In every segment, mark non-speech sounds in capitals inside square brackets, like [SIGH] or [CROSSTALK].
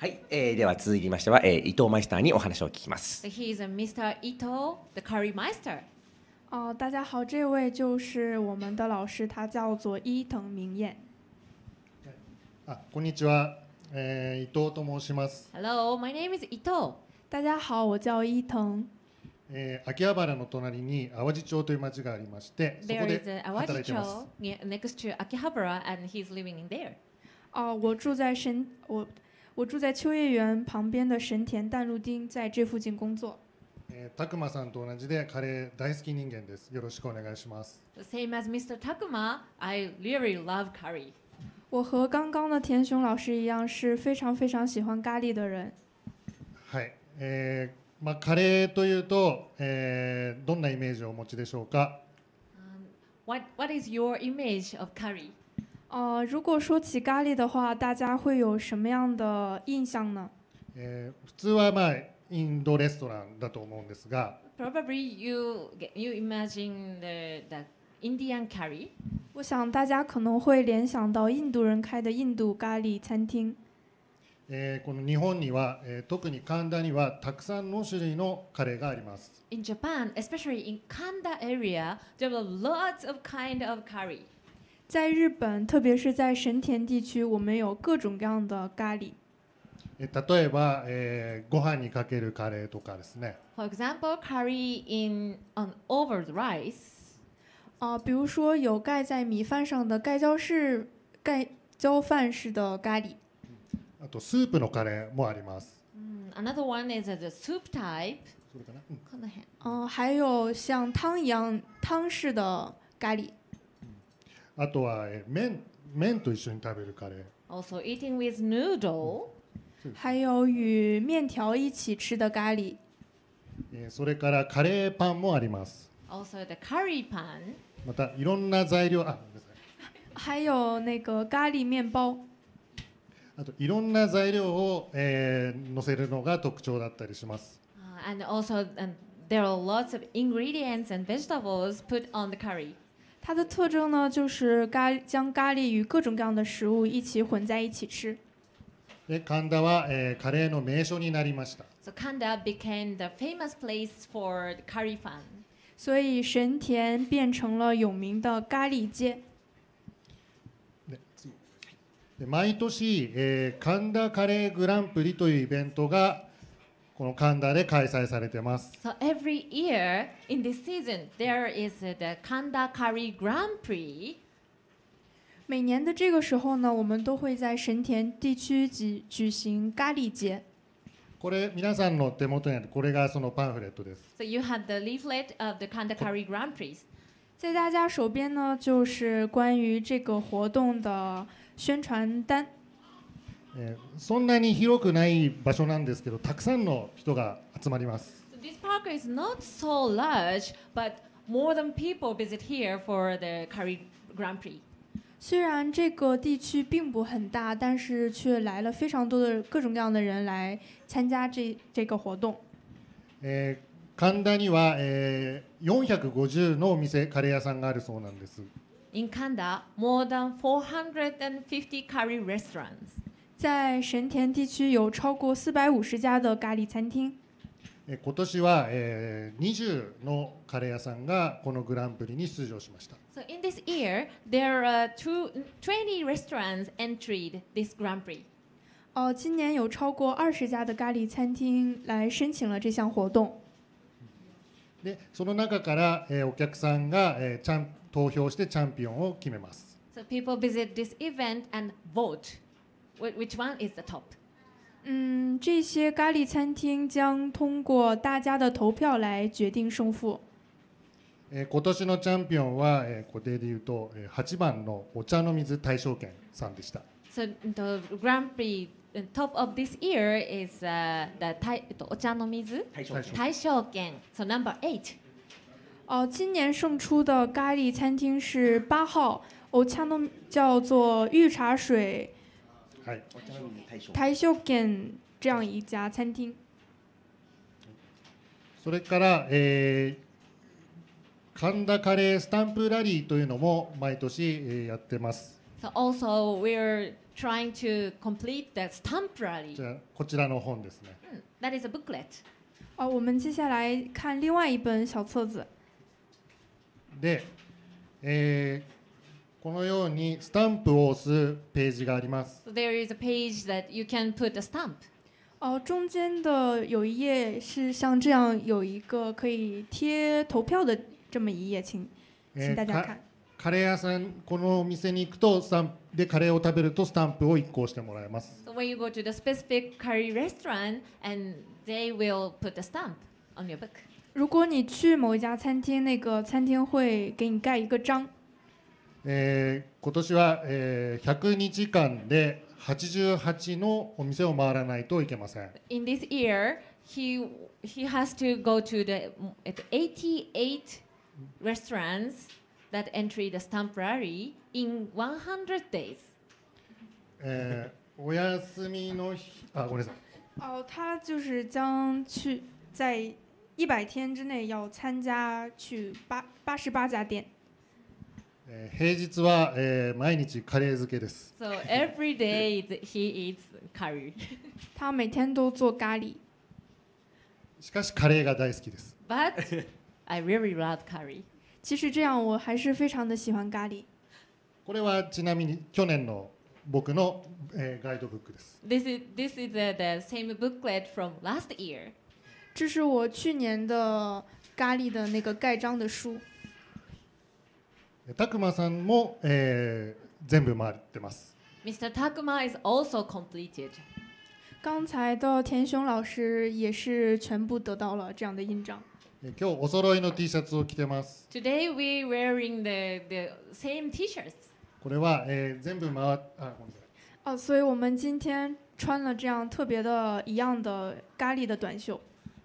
はい、えー、では続きましては、えー、伊藤マイスターにお話を聞きます。He is a Mr. Ito, the curry master. 哦，大家好，这位就是我们的老师，他叫做伊藤明彦。あ、こんにちは、えー、伊藤と申します。Hello, my name is 伊藤。大家好，我叫伊藤。えー、秋葉原の隣に淡路町という町がありまして、そこで働いてます。There is a 秋葉原 and he's living in there. 哦，我住在深我。我住在秋叶原旁边的神田淡路町，在这附近工作。えー、さんと同じでカレー大好き人間です。よろしくお願いします。Same as Mr. Takuma, I really love curry. 我和刚刚的田雄老师一样，是非常非常喜欢咖喱的人。はい、えー、まあカレーというと、えー、どんなイメージをお持ちでしょうか。Um, what What is your image of curry? 呃，如果说起咖喱的话，大家会有什么样的印象呢？ー、普通はまあインドレストランだと思うんですが、Probably you t you imagine the, the Indian curry. 我想大家可能会联想到印度人开的印度咖喱餐厅。えーこの日本には、えー特に神田にはたくさんの種類のカレーがあります。In Japan, especially in Kanda area, there are lots of kind of curry. 在日本、特别是在神田地区，我们有各种各样的咖喱。例えば、えー、ご飯にかけるカレーとかですね。For example, curry in an over the rice. 啊、比如说有盖在米饭上的盖浇式盖浇饭式的咖喱。あとスープのカレーもあります。Another one is the soup type. この辺。嗯、呃，还有像汤一样汤式的咖喱。あとは麺麺と一緒に食べるカレー。Also eating with noodle. 还有与面条一起吃的咖喱。それからカレーパンもあります。Also the curry pan. またいろんな材料あ。还有那个咖喱面包。あといろんな材料を、えー、乗せるのが特徴だったりします。Uh, and also、um, there are lots of ingredients and vegetables put on the curry. 它的特征呢，就是咖将咖喱与各种各样的食物一起混在一起吃。で、神田は、えー、カレーの名所になりました。So Kanda became the famous place for curry fun. 所以神田变成了有名的咖喱街。で毎年、えー、神田カレーグランプリというイベントがこの神田で開催されてます。So every year in this season there is the Kanda Curry Grand Prix. 每年的这个时候呢，我们都会在神田地区举举行咖喱节。これ皆さんの手元にあるこれがそのパンフレットです。So you have the leaflet of the Kanda Curry Grand Prix. 在大家手边呢，就是关于这个活动的宣传单。えそんなに広くない場所なんですけどたくさんの人が集まります。この这个地区并不多的各人神田には、呃、450のお店カレー屋さんがあるそうなんです。In Kanda, more than 450 curry restaurants. 在神田地区有超过四百五十家的咖喱餐厅。今年は、えー、20のカレー屋さんがこのグランプリに出場しました。So in this year, there are two, twenty restaurants entered this Grand Prix. 哦，今年有超过二十家的咖喱餐厅来申请了这项活动。で、その中から、えー、お客さんが、えー、ちゃん投票してチャンピオンを決めます。So people visit this event and vote. Which one is the top? 嗯，这些咖喱餐厅将通过大家的投票来决定胜负。えー、今年のチャンピオンは、えー、固定で言うと、え8番のお茶の水大賞券さんでした。So the Grand Prix t o p of this year is、uh, the たいお茶の水大賞券。So number eight. 哦，今年胜出的咖喱餐厅是八号，お茶の叫做御茶水。はい大正軒这样一家餐厅。それから、えー、神田カレースタンプラリーというのも毎年、えやってます。So、also we're trying to complete t h stamp rally. じゃこちらの本ですね。That is a booklet. 我们接下来看另外一本小册子。で、えーこのようにスタンプを押すページがあります。there is a page that you can put a stamp. 哦，中间的有一页是像这样有一个可以贴投票的这么一页，请请大家看。カレー屋さんこのお店に行くとスタンプでカレーを食べるとスタンプを1行してもらえます。So when you go to the specific curry restaurant and they will put a stamp on your book. 如果你去某一家餐厅，那个餐厅会给你盖一个章。えー、今年は、えー、102時間で88のお店を回らないといけません。In this year, he, he has to go to the 88 restaurants that entry the stamp rally in 100 days. えー、お休みの日、あ、ごめんなさい。哦，他就是将去在一百天之内要参加去八八十八家店。平日は、えー、毎日カレー漬けです。So every day he eats curry. [LAUGHS] 他每天都做咖喱。しかしカレーが大好きです。But I really love curry. 其实这样我还是非常的喜欢咖喱。これはちなみに去年の僕の、えー、ガイドブックです。This is this is the, the same booklet from last year. 这是我去年的咖喱的那个盖章的书。拓磨さんも、えー、全部回ってます。Mr. Takuma is also completed. 刚才的田雄老师也是全部得到了这样的印章。今日お揃いの T シャツを着てます。Today we wearing the the same T-shirts. これは、えー、全部回っあごめんなさい。あ、所以我们今天穿了这样特别的一样的咖喱的短袖。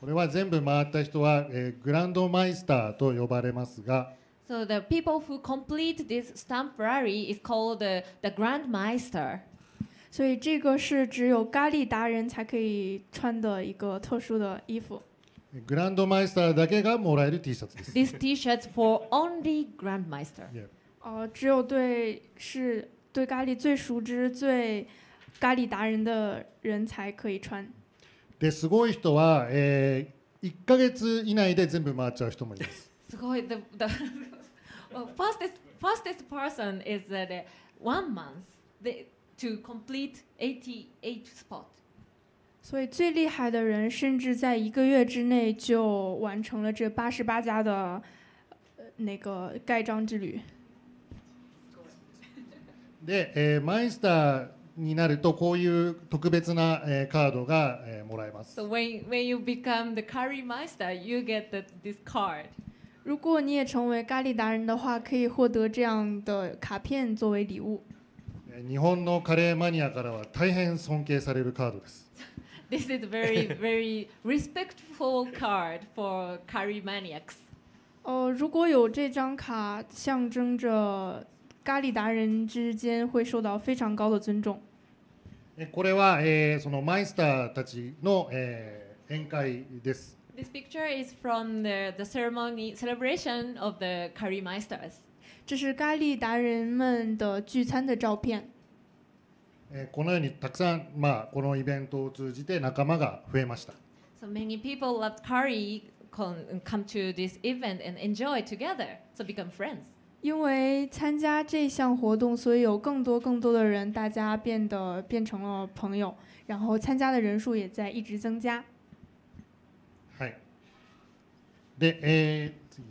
これは全部回った人は、えー、グランドマイスターと呼ばれますが。So the people who complete this stamp rally is called the, the Grand Meister. 所以这个是只有咖喱达人才可以穿的一个特殊的衣服。グランドマイスターだけがもらえる T シャツです。This T-shirt for only Grand Meister. 哦，只有对是对咖喱最熟知、最咖喱达人的人才可以穿。で、すごい人は、えー、1ヶ月以内で全部回っちゃう人もいます。すごい。The, the fastest, fastest person is、uh, the one month the, to complete 88 spot. 所以最厉害的人，甚至在一个月之内就完成了这八十八家的那个盖章之旅。で、えー、マイスターになるとこういう特別な、えー、カードが、えー、もらえます。So when when you become the curry master, you get the, this card. 如果你也成为咖喱达人的话，可以获得这样的卡片作为礼物。日本のカレーマニアからは大変尊敬されるカードです。This is very, very respectful card for curry maniacs. 哦，如果有这张卡，象征着咖喱达人之间会受到非常高的尊重。これはそのマスターたちの宴会です。This picture is from the the ceremony celebration of the curry masters. 这是咖喱达人们的聚餐的照片。このようにたくさんまあこのイベントを通じて仲間が増えました。So many people love curry come come to this event and enjoy together. So become friends. 因为参加这项活动，所以有更多更多的人，大家变得变成了朋友，然后参加的人数也在一直增加。で、えー、次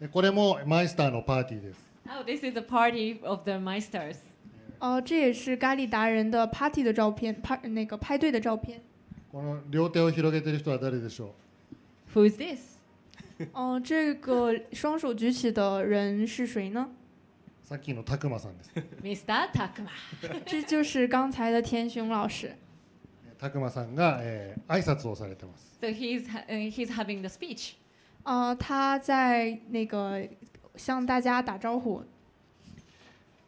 でこれもマイスターのパーティーです。Oh, this is a party of the Meisters. 哦，这也是咖喱达人的 party 的照片，那个派对的照片。この両手を広げている人は誰でしょう Who is this? う？哦，这个双手举起的人是谁呢？う。さっきのタクマさんです。Mr. Takuma. 这就是刚才的天雄老师。たくまさんが、えー、挨拶をされてます。So he's he's having the speech. 啊、uh,，他在那个向大家打招呼。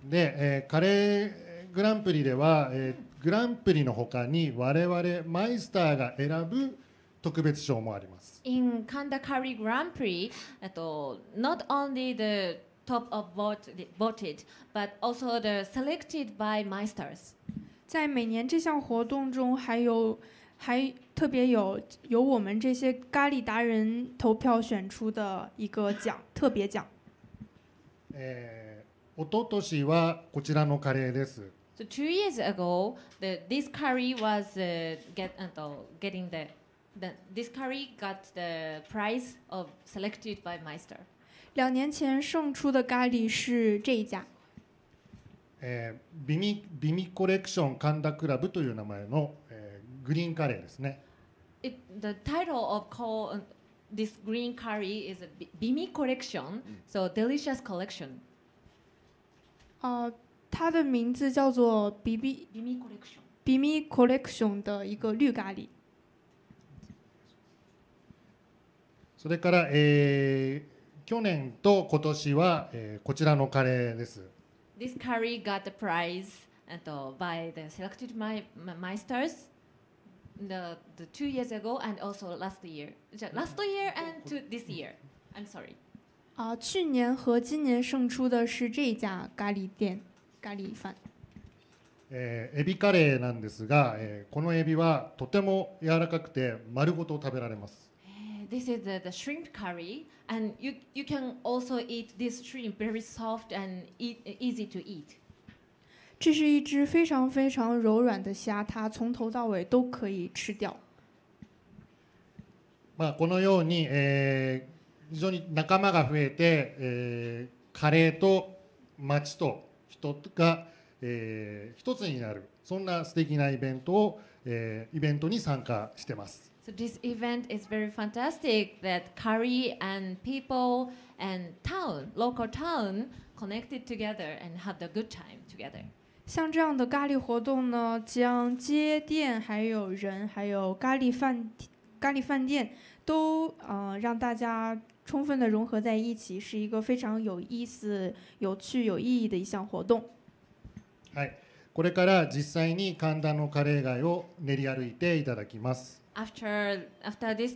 で、えー、カレーグランプリでは、えー、グランプリのほかに我々マイスターが選ぶ特別賞もあります。In Kanda Curry Grand Prix, えっと not only the top of vote, voted, but also the selected by m a s t e r s 在每年这项活动中，还有还特别有由我们这些咖喱达人投票选出的一个奖，特别奖。So two years ago, the this curry was get until getting the this e curry got the prize of selected by master。两年前胜出的咖喱是这一家。えー、ビミビミコレクション神田クラブという名前の、えー、グリーンカレーですね。It, the title of c a l ビミコレクション、うん、so delicious c o l l e c t i 名字ビビビミコレクション。ビミコレクション的一个绿咖喱。それから、えー、去年と今年は、えー、こちらのカレーです。this curry got the prize by the selected my, my stars the, the two years ago and also last year. Last year and to this year. I'm sorry. 啊，去年和今年胜出的是这家咖喱店，咖喱饭。えー、エビカレーなんですが、えー、このエビはとても柔らかくて丸ごと食べられます。this is the, the shrimp curry, and you, you can also eat this shrimp very soft and e easy to eat. 这是一只非常非常柔软的虾，它从头到尾都可以吃掉。まあこのように、えー、非常に仲間が増えて、えー、カレーと町と人が、えー、一つになるそんな素敵なイベントを、えー、イベントに参加してます。So this event is very fantastic that c u r r y and people and town, local town, connected together and had a good time together. 像这样的咖喱活动呢，将街店、还有人、还有咖喱饭、咖喱饭店都呃让大家充分的融合在一起，是一个非常有意思、有趣、有意义的一项活动。はい、これから実際に神田のカレー街を練り歩いていただきます。after after this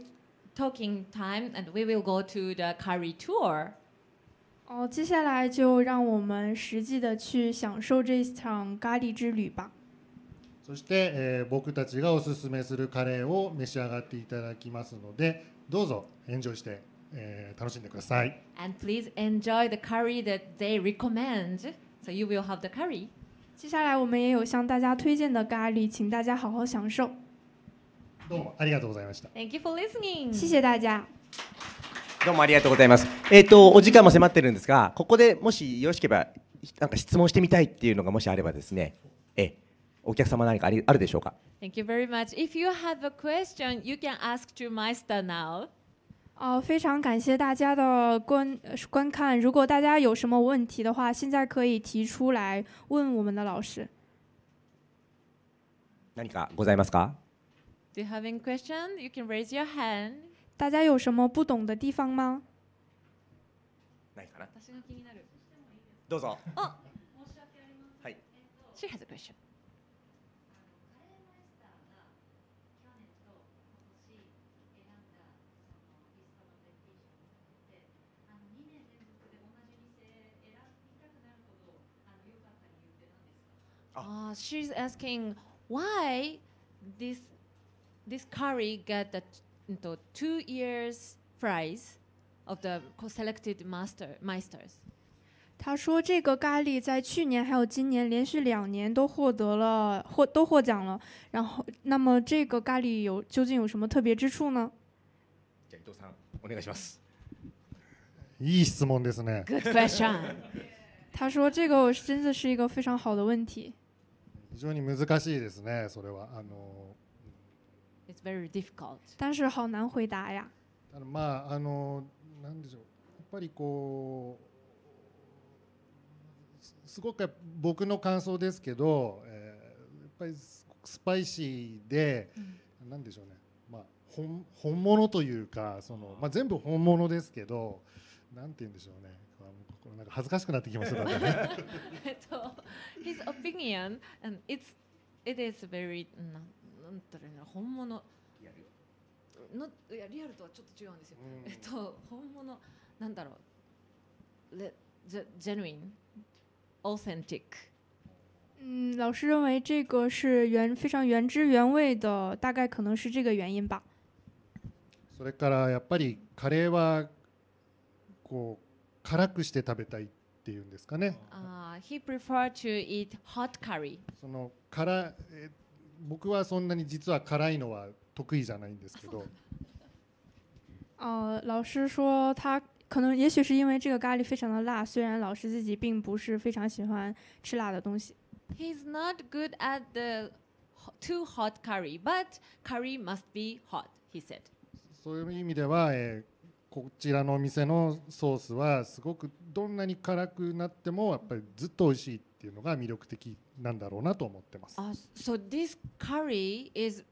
talking time, and we will go to the curry tour. 哦，接下来就让我们实际的去享受这一场咖喱之旅吧。そして、えー、僕たちがおすすめするカレーを召し上がっていただきますので、どうぞエンジョイして、えー、楽しんでください。And please enjoy the curry that they recommend, so you will have the curry. 接下来我们也有向大家推荐的咖喱，请大家好好享受。どうもありがとうございました。Thank you for listening. 谢谢大家。どうもありがとうございます。えっ、ー、とお時間も迫ってるんですが、ここでもしよろしければなんか質問してみたいっていうのがもしあればですね、えお客様何かありあるでしょうか。Thank you very much. If you have a question, you can ask to Master now. 哦，非常感谢大家的观观看。如果大家有什么问题的话，现在可以提出来问我们的老师。何かございますか？Do you have any question? You can raise your hand. 大家有什么不懂的地方吗？ないかな。私が気になる。どうぞ。あ、申し訳ありません。はい。She has a question. あ、uh, she's asking why this this curry got the two years prize of the selected master meisters. 他说这个咖喱在去年还有今年连续两年都获得了获都获奖了。然后，那么这个咖喱有究竟有什么特别之处呢？じゃ伊藤さんお願いします。いい質問ですね。Good question。[LAUGHS] 他说这个真的是一个非常好的问题。非常に難しいですね。それはあの。It's very difficult. 但是好难回答呀。まああのなんでしょう。やっぱりこうすごく僕の感想ですけど、えー、やっぱりすごくスパイシーで、うん、なんでしょうね。まあ本本物というかそのまあ全部本物ですけど、なんて言うんでしょうね。なんか恥ずかしくなってきまし [LAUGHS] えっと、his opinion and it's it is very なんたら本物リアルのいやリアルとはちょっと違うんですよ、えっと本物なんだろうレジェジェヌインオーセンティック嗯，老师认为这个是原非常原汁原味的，大概可能是这个原因吧。それからやっぱりカレーはこう辛くして食べたいっていうんですかね。ああ、he p r e f e r to eat hot curry。その辛僕はそんなに実は辛いのは得意じゃないんですけど。呃，[LAUGHS] 老师说他可能也许是因为这个咖喱非常的辣，虽然老师自己并不是非常喜欢吃辣的东西。He's not good at the too hot curry, but curry must be hot, he said. そういう意味では、えー、こちらのお店のソースはすごくどんなに辛くなってもやっぱりずっと美味しい。っていうのが魅力的なんだろうなと思ってます。Uh, so this curry is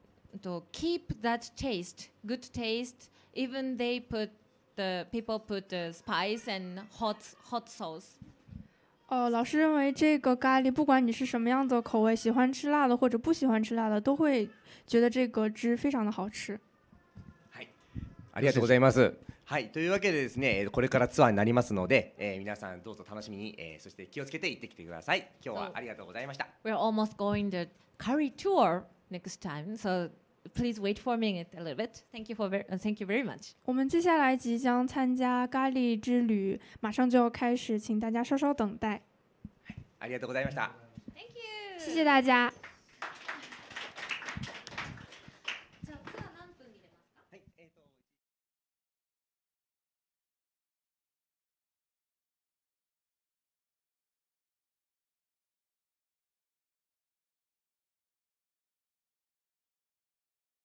to keep that taste, good taste, even they put the people put the spice and hot hot sauce. 哦，老师认为这个咖喱，不管你是什么样的口味，喜欢吃辣的或者不喜欢吃辣的，都会觉得这个汁非常的好吃。はい、ありがとうございます。はいというわけでですねこれからツアーになりますので、えー、皆さんどうぞ楽しみに、えー、そして気をつけて行ってきてください今日はありがとうございました、We're almost going the curry tour next time so please wait for a minute a little bit. Thank you for very, uh, thank you very much. 我们接下来即将参加咖喱之旅，马上就要开始，请大家稍稍等待。ありがとうございました。Thank you. 谢谢大家。